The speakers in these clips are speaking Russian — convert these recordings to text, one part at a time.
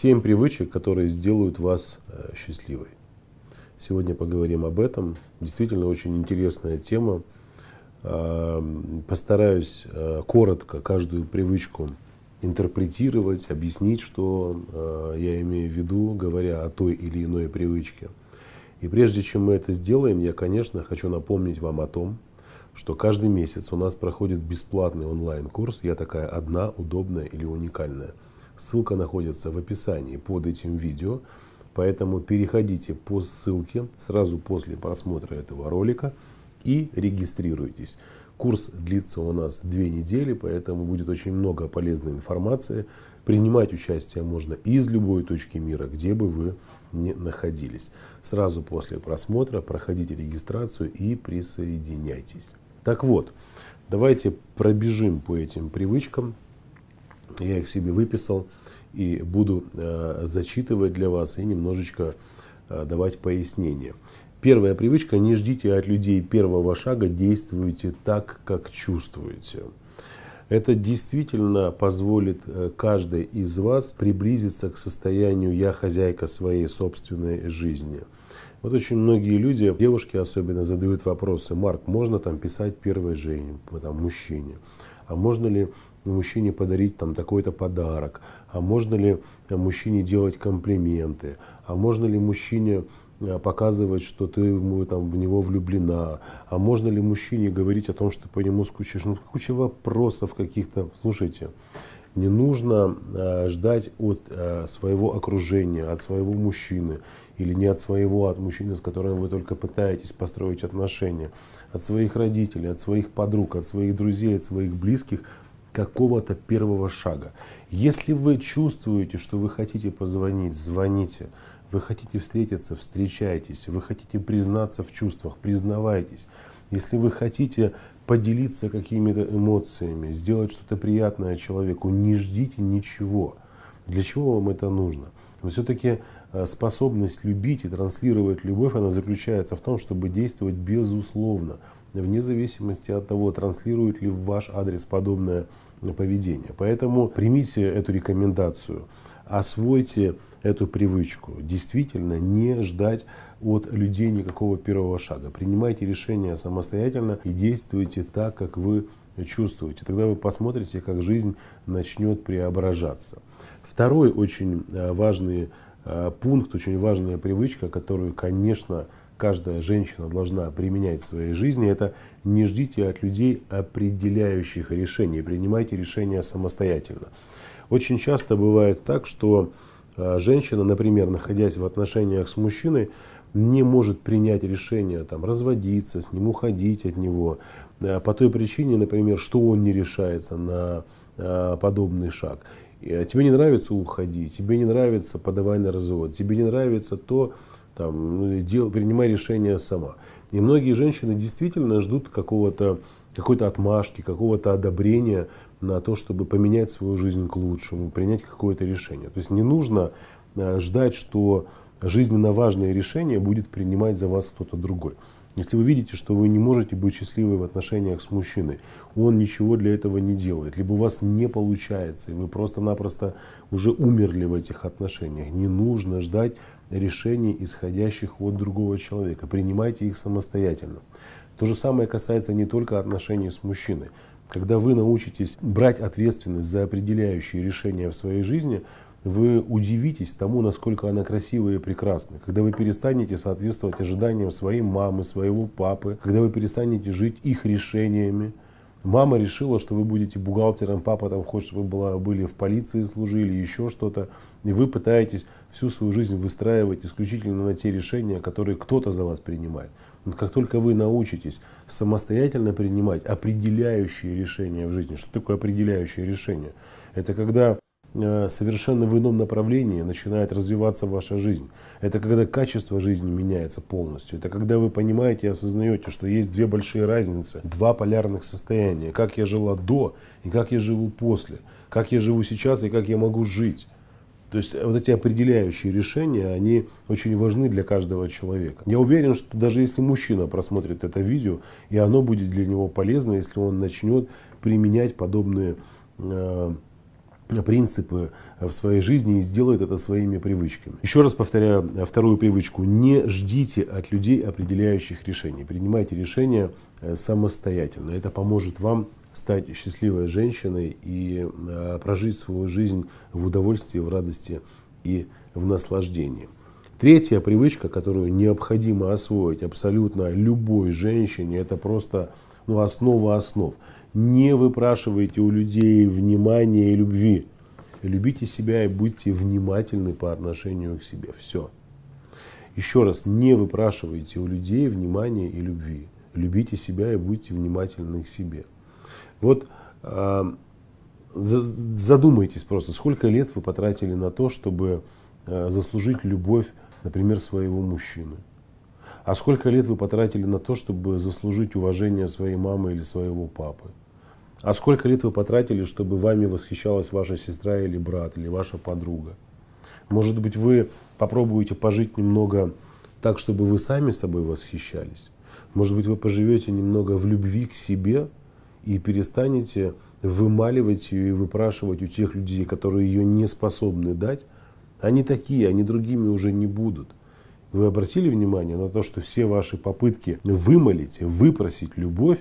7 привычек, которые сделают вас э, счастливой. Сегодня поговорим об этом. Действительно очень интересная тема. Эм, постараюсь э, коротко каждую привычку интерпретировать, объяснить, что э, я имею в виду, говоря о той или иной привычке. И прежде чем мы это сделаем, я, конечно, хочу напомнить вам о том, что каждый месяц у нас проходит бесплатный онлайн-курс «Я такая одна, удобная или уникальная», Ссылка находится в описании под этим видео. Поэтому переходите по ссылке сразу после просмотра этого ролика и регистрируйтесь. Курс длится у нас две недели, поэтому будет очень много полезной информации. Принимать участие можно из любой точки мира, где бы вы ни находились. Сразу после просмотра проходите регистрацию и присоединяйтесь. Так вот, давайте пробежим по этим привычкам, я их себе выписал и буду э, зачитывать для вас и немножечко э, давать пояснения. Первая привычка – не ждите от людей первого шага, действуйте так, как чувствуете. Это действительно позволит э, каждой из вас приблизиться к состоянию «я хозяйка своей собственной жизни». Вот очень многие люди, девушки особенно, задают вопросы. «Марк, можно там писать первой жене, там, мужчине? А можно ли мужчине подарить там такой-то подарок, а можно ли мужчине делать комплименты, а можно ли мужчине э, показывать, что ты там, в него влюблена, а можно ли мужчине говорить о том, что ты по нему скучаешь. Ну, куча вопросов каких-то. Слушайте, не нужно э, ждать от э, своего окружения, от своего мужчины или не от своего, а от мужчины, с которым вы только пытаетесь построить отношения, от своих родителей, от своих подруг, от своих друзей, от своих близких – какого-то первого шага. Если вы чувствуете, что вы хотите позвонить, звоните. Вы хотите встретиться, встречайтесь. Вы хотите признаться в чувствах, признавайтесь. Если вы хотите поделиться какими-то эмоциями, сделать что-то приятное человеку, не ждите ничего. Для чего вам это нужно? Но все-таки Э, способность любить и транслировать любовь, она заключается в том, чтобы действовать безусловно, вне зависимости от того, транслирует ли в ваш адрес подобное поведение. Поэтому примите эту рекомендацию, освойте эту привычку. Действительно, не ждать от людей никакого первого шага. Принимайте решения самостоятельно и действуйте так, как вы чувствуете. Тогда вы посмотрите, как жизнь начнет преображаться. Второй очень э, важный Э, пункт, очень важная привычка, которую, конечно, каждая женщина должна применять в своей жизни, это не ждите от людей определяющих решений, принимайте решения самостоятельно. Очень часто бывает так, что э, женщина, например, находясь в отношениях с мужчиной, не может принять решение там, разводиться с ним, уходить от него. Э, по той причине, например, что он не решается на подобный шаг. А, тебе не нравится уходи, тебе не нравится подавай на развод, тебе не нравится то, там, ну, дел, принимай решение сама. И многие женщины действительно ждут какого-то какой-то отмашки, какого-то одобрения на то, чтобы поменять свою жизнь к лучшему, принять какое-то решение. То есть не нужно а, ждать, что жизненно важное решение будет принимать за вас кто-то другой. Если вы видите, что вы не можете быть счастливы в отношениях с мужчиной, он ничего для этого не делает, либо у вас не получается, и вы просто-напросто уже умерли в этих отношениях, не нужно ждать решений, исходящих от другого человека. Принимайте их самостоятельно. То же самое касается не только отношений с мужчиной. Когда вы научитесь брать ответственность за определяющие решения в своей жизни, вы удивитесь тому, насколько она красивая и прекрасна. Когда вы перестанете соответствовать ожиданиям своей мамы, своего папы, когда вы перестанете жить их решениями. Мама решила, что вы будете бухгалтером, папа там хочет, чтобы вы была, были в полиции, служили, еще что-то. И вы пытаетесь всю свою жизнь выстраивать исключительно на те решения, которые кто-то за вас принимает. Но как только вы научитесь самостоятельно принимать определяющие решения в жизни, что такое определяющее решение? Это когда Э, совершенно в ином направлении начинает развиваться ваша жизнь. Это когда качество жизни меняется полностью. Это когда вы понимаете и осознаете, что есть две большие разницы, два полярных состояния. Как я жила до и как я живу после. Как я живу сейчас и как я могу жить. То есть э, вот эти определяющие решения, они очень важны для каждого человека. Я уверен, что даже если мужчина просмотрит это видео, и оно будет для него полезно, если он начнет применять подобные э, принципы в своей жизни и сделают это своими привычками. Еще раз повторяю вторую привычку. Не ждите от людей определяющих решений. Принимайте решения э, самостоятельно. Это поможет вам стать счастливой женщиной и э, прожить свою жизнь в удовольствии, в радости и в наслаждении. Третья привычка, которую необходимо освоить абсолютно любой женщине, это просто ну, основа основ не выпрашивайте у людей внимания и любви. Любите себя и будьте внимательны по отношению к себе. Все. Еще раз, не выпрашивайте у людей внимания и любви. Любите себя и будьте внимательны к себе. Вот э, задумайтесь просто, сколько лет вы потратили на то, чтобы э, заслужить любовь, например, своего мужчины. А сколько лет вы потратили на то, чтобы заслужить уважение своей мамы или своего папы? А сколько лет вы потратили, чтобы вами восхищалась ваша сестра или брат, или ваша подруга? Может быть, вы попробуете пожить немного так, чтобы вы сами собой восхищались? Может быть, вы поживете немного в любви к себе и перестанете вымаливать ее и выпрашивать у тех людей, которые ее не способны дать? Они такие, они другими уже не будут. Вы обратили внимание на то, что все ваши попытки вымолить, выпросить любовь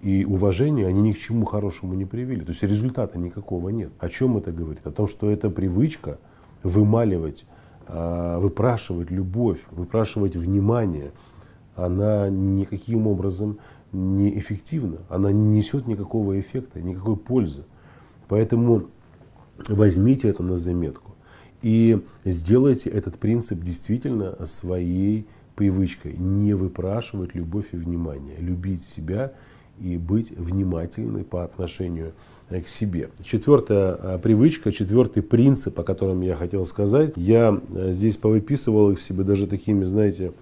и уважение, они ни к чему хорошему не привели. То есть результата никакого нет. О чем это говорит? О том, что эта привычка вымаливать, а, выпрашивать любовь, выпрашивать внимание, она никаким образом неэффективна, Она не несет никакого эффекта, никакой пользы. Поэтому возьмите это на заметку. И сделайте этот принцип действительно своей привычкой. Не выпрашивать любовь и внимание. Любить себя и быть внимательны по отношению э, к себе. Четвертая э, привычка, четвертый принцип, о котором я хотел сказать. Я э, здесь повыписывал их себе даже такими, знаете,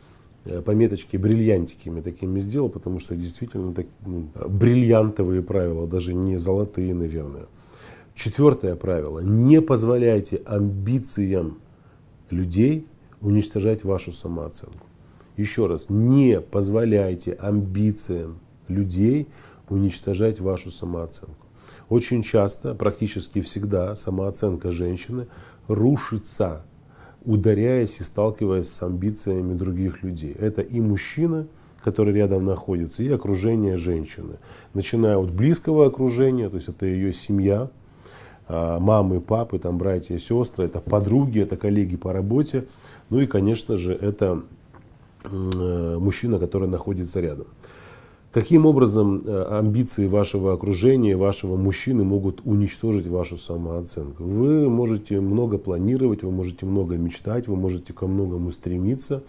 пометочки бриллиантиками такими сделал, потому что действительно так, ну, бриллиантовые правила, даже не золотые, наверное. Четвертое правило. Не позволяйте амбициям людей уничтожать вашу самооценку. Еще раз, не позволяйте амбициям людей уничтожать вашу самооценку. Очень часто, практически всегда, самооценка женщины рушится, ударяясь и сталкиваясь с амбициями других людей. Это и мужчина, который рядом находится, и окружение женщины. Начиная от близкого окружения, то есть это ее семья, а, мамы, папы, там, братья, сестры, это подруги, это коллеги по работе, ну и, конечно же, это э, мужчина, который находится рядом. Каким образом э, амбиции вашего окружения, вашего мужчины могут уничтожить вашу самооценку? Вы можете много планировать, вы можете много мечтать, вы можете ко многому стремиться,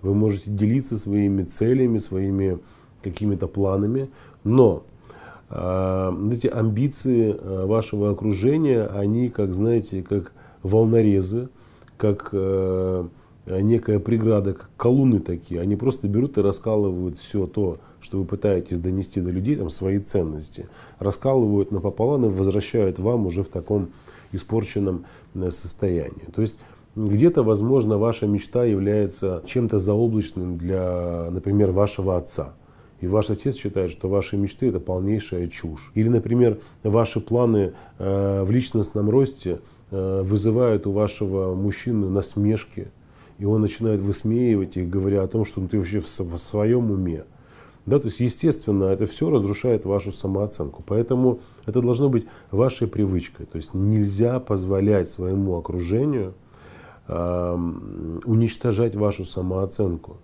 вы можете делиться своими целями, своими какими-то планами, но а, эти амбиции а, вашего окружения, они, как знаете, как волнорезы, как э, некая преграда, как колонны такие. Они просто берут и раскалывают все то, что вы пытаетесь донести до людей, там, свои ценности. Раскалывают напополам и возвращают вам уже в таком испорченном э, состоянии. То есть где-то, возможно, ваша мечта является чем-то заоблачным для, например, вашего отца – и ваш отец считает, что ваши мечты это полнейшая чушь. Или, например, ваши планы э, в личностном росте э, вызывают у вашего мужчины насмешки, и он начинает высмеивать их, говоря о том, что «Ну, ты вообще в, в своем уме. Да, то есть, естественно, это все разрушает вашу самооценку. Поэтому это должно быть вашей привычкой. То есть нельзя позволять своему окружению э, уничтожать вашу самооценку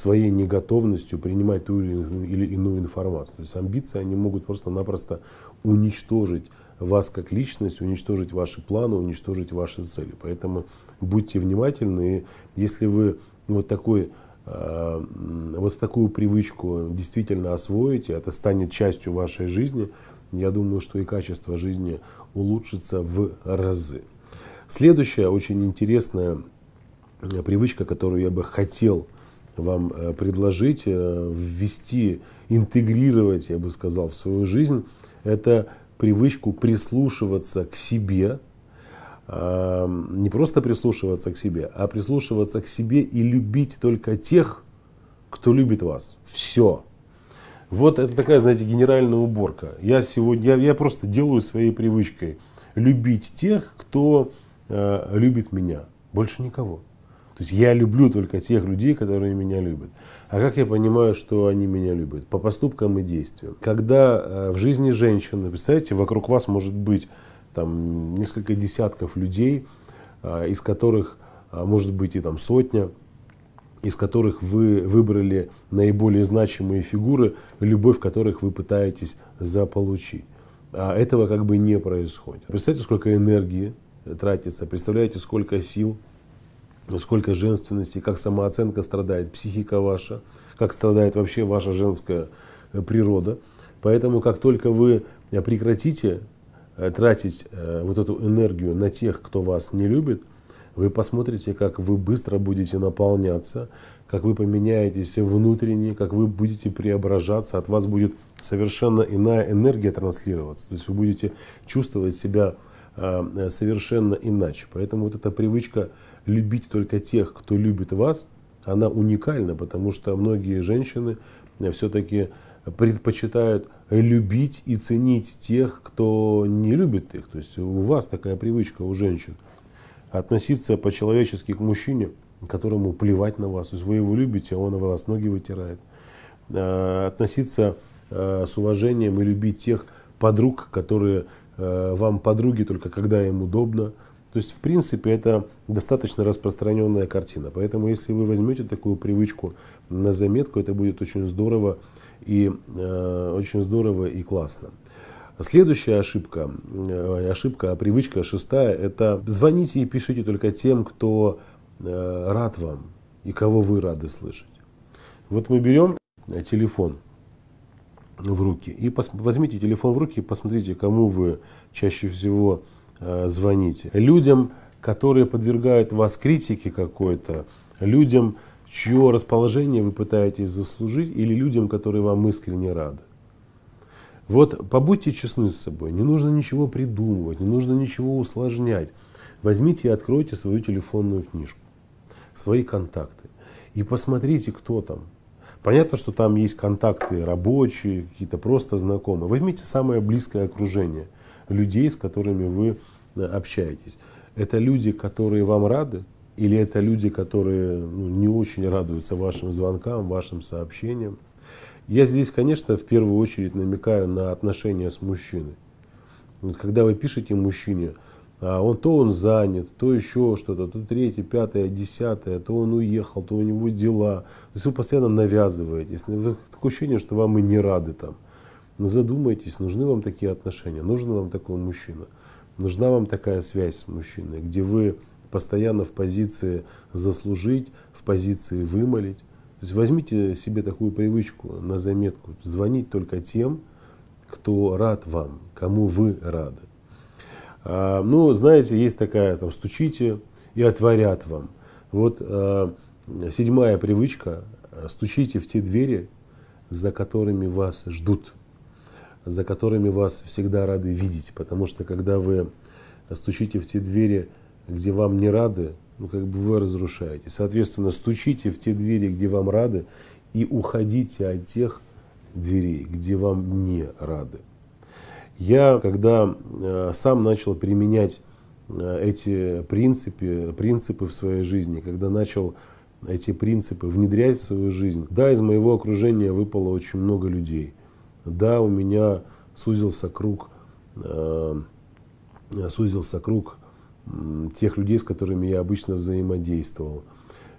своей неготовностью принимать ту или иную информацию. То есть амбиции, они могут просто-напросто уничтожить вас как личность, уничтожить ваши планы, уничтожить ваши цели. Поэтому будьте внимательны. И если вы вот такой э, вот такую привычку действительно освоите, это станет частью вашей жизни, я думаю, что и качество жизни улучшится в разы. Следующая очень интересная э, привычка, которую я бы хотел вам э, предложить, э, ввести, интегрировать, я бы сказал, в свою жизнь, это привычку прислушиваться к себе, не просто прислушиваться к себе, а прислушиваться к себе и любить только тех, кто любит вас. Все. Вот это такая, знаете, генеральная уборка. Я сегодня, я, я просто делаю своей привычкой любить тех, кто э, любит меня. Больше никого. То есть я люблю только тех людей, которые меня любят. А как я понимаю, что они меня любят? По поступкам и действиям. Когда э, в жизни женщины, представляете, вокруг вас может быть там несколько десятков людей, э, из которых э, может быть и там сотня, из которых вы выбрали наиболее значимые фигуры, любовь которых вы пытаетесь заполучить. А этого как бы не происходит. Представляете, сколько энергии тратится, представляете, сколько сил, сколько женственности, как самооценка страдает, психика ваша, как страдает вообще ваша женская э, природа. Поэтому как только вы э, прекратите э, тратить вот эту энергию на тех, кто вас не любит, вы посмотрите, как вы быстро будете наполняться, как вы поменяетесь внутренне, как вы будете преображаться, от вас будет совершенно иная энергия транслироваться. То есть вы будете чувствовать себя совершенно иначе. Поэтому вот эта привычка любить только тех, кто любит вас, она уникальна, потому что многие женщины э, все-таки предпочитают любить и ценить тех, кто не любит их. То есть у вас такая привычка у женщин. Относиться по-человечески к мужчине, которому плевать на вас. То есть вы его любите, а он вас ноги вытирает. Э, относиться э, с уважением и любить тех подруг, которые вам подруги только когда им удобно. То есть, в принципе, это достаточно распространенная картина. Поэтому, если вы возьмете такую привычку на заметку, это будет очень здорово и, э, очень здорово и классно. Следующая ошибка, э, ошибка, а привычка шестая, это звоните и пишите только тем, кто э, рад вам и кого вы рады слышать. Вот мы берем телефон в руки и пос, возьмите телефон в руки и посмотрите, кому вы чаще всего Э, звоните. Людям, которые подвергают вас критике какой-то, людям, чье расположение вы пытаетесь заслужить, или людям, которые вам искренне рады. Вот побудьте честны с собой, не нужно ничего придумывать, не нужно ничего усложнять. Возьмите и откройте свою телефонную книжку, свои контакты и посмотрите, кто там. Понятно, что там есть контакты рабочие, какие-то просто знакомые. Возьмите самое близкое окружение – людей, с которыми вы э, общаетесь. Это люди, которые вам рады, или это люди, которые ну, не очень радуются вашим звонкам, вашим сообщениям. Я здесь, конечно, в первую очередь намекаю на отношения с мужчиной. Вот когда вы пишете мужчине, а он то он занят, то еще что-то, то третье, пятое, десятое, то он уехал, то у него дела. То есть вы постоянно навязываетесь. Такое ощущение, что вам и не рады там. Задумайтесь, нужны вам такие отношения, нужен вам такой мужчина, нужна вам такая связь с мужчиной, где вы постоянно в позиции заслужить, в позиции вымолить. То есть возьмите себе такую привычку на заметку, звонить только тем, кто рад вам, кому вы рады. А, ну, знаете, есть такая, там, стучите и отворят вам. Вот а, седьмая привычка, стучите в те двери, за которыми вас ждут за которыми вас всегда рады видеть. Потому что когда вы стучите в те двери, где вам не рады, ну как бы вы разрушаете. Соответственно, стучите в те двери, где вам рады, и уходите от тех дверей, где вам не рады. Я, когда э, сам начал применять э, эти принципы, принципы в своей жизни, когда начал эти принципы внедрять в свою жизнь, да, из моего окружения выпало очень много людей – да, у меня сузился круг, э, сузился круг тех людей, с которыми я обычно взаимодействовал.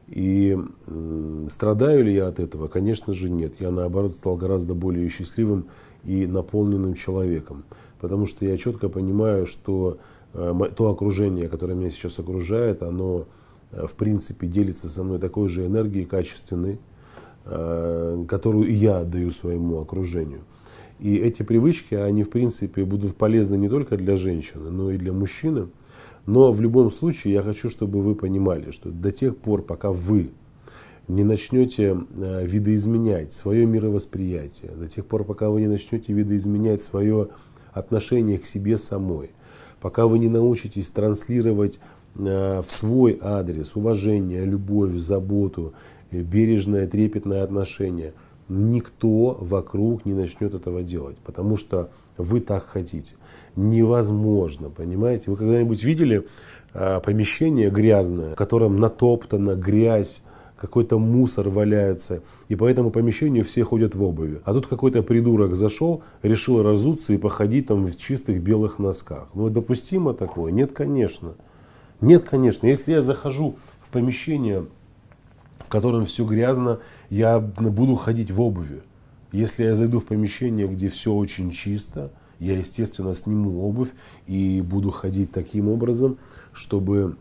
И э, страдаю ли я от этого? Конечно же нет. Я наоборот стал гораздо более счастливым и наполненным человеком. Потому что я четко понимаю, что э, то окружение, которое меня сейчас окружает, оно э, в принципе делится со мной такой же энергией качественной, Э, которую и я отдаю своему окружению. И эти привычки, они в принципе будут полезны не только для женщины, но и для мужчины. Но в любом случае я хочу, чтобы вы понимали, что до тех пор, пока вы не начнете э, видоизменять свое мировосприятие, до тех пор, пока вы не начнете видоизменять свое отношение к себе самой, пока вы не научитесь транслировать э, в свой адрес уважение, любовь, заботу бережное, трепетное отношение, никто вокруг не начнет этого делать, потому что вы так хотите. Невозможно, понимаете? Вы когда-нибудь видели а, помещение грязное, в котором натоптана грязь, какой-то мусор валяется, и по этому помещению все ходят в обуви. А тут какой-то придурок зашел, решил разуться и походить там в чистых белых носках. Ну, допустимо такое? Нет, конечно. Нет, конечно. Если я захожу в помещение, в котором все грязно, я буду ходить в обуви. Если я зайду в помещение, где все очень чисто, я, естественно, сниму обувь и буду ходить таким образом, чтобы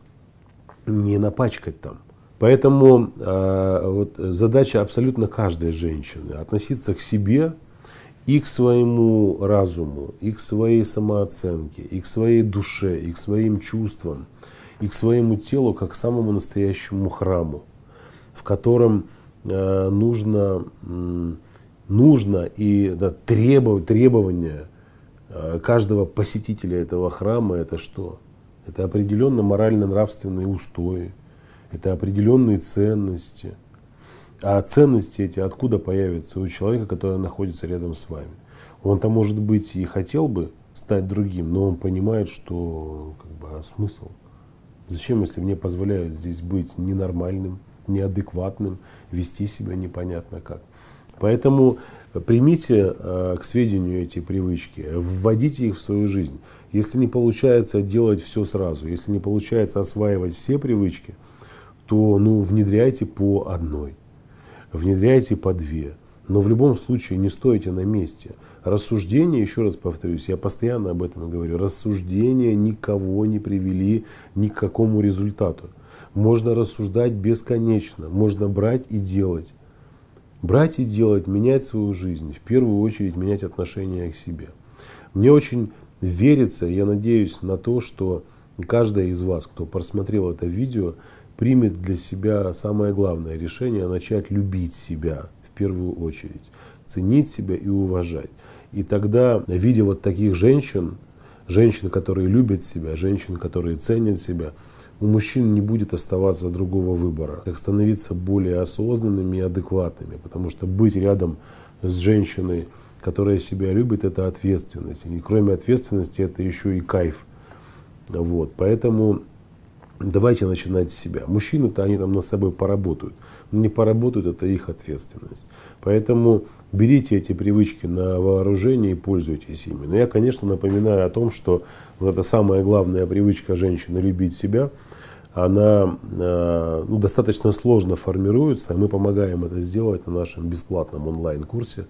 не напачкать там. Поэтому э, вот, задача абсолютно каждой женщины относиться к себе и к своему разуму, и к своей самооценке, и к своей душе, и к своим чувствам, и к своему телу как к самому настоящему храму в котором э, нужно, нужно и да, требов, требования э, каждого посетителя этого храма это что? Это определенно морально-нравственные устои, это определенные ценности. А ценности эти откуда появятся у человека, который находится рядом с вами? Он-то, может быть, и хотел бы стать другим, но он понимает, что как бы, а смысл? Зачем, если мне позволяют здесь быть ненормальным, неадекватным, вести себя непонятно как. Поэтому примите э, к сведению эти привычки, вводите их в свою жизнь. Если не получается делать все сразу, если не получается осваивать все привычки, то ну, внедряйте по одной, внедряйте по две. Но в любом случае не стойте на месте. Рассуждения, еще раз повторюсь, я постоянно об этом говорю, рассуждения никого не привели ни к какому результату. Можно рассуждать бесконечно, можно брать и делать. Брать и делать, менять свою жизнь, в первую очередь менять отношение к себе. Мне очень верится, я надеюсь на то, что каждая из вас, кто просмотрел это видео, примет для себя самое главное решение – начать любить себя в первую очередь, ценить себя и уважать. И тогда, видя вот таких женщин, женщин, которые любят себя, женщин, которые ценят себя, у мужчин не будет оставаться другого выбора, как становиться более осознанными и адекватными, потому что быть рядом с женщиной, которая себя любит, это ответственность. И кроме ответственности, это еще и кайф. Вот. Поэтому Давайте начинать с себя. Мужчины-то они там над собой поработают. Но не поработают, это их ответственность. Поэтому берите эти привычки на вооружение и пользуйтесь ими. Но я, конечно, напоминаю о том, что вот эта самая главная привычка женщины любить себя, она э, ну, достаточно сложно формируется, мы помогаем это сделать на нашем бесплатном онлайн-курсе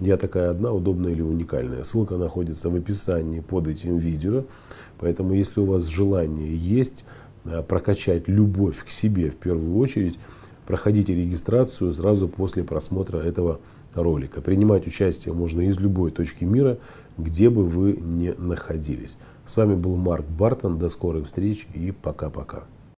«Я такая одна, удобная или уникальная». Ссылка находится в описании под этим видео, поэтому если у вас желание есть, Э, прокачать любовь к себе в первую очередь, проходите регистрацию сразу после просмотра этого ролика. Принимать участие можно из любой точки мира, где бы вы ни находились. С вами был Марк Бартон. До скорых встреч и пока-пока.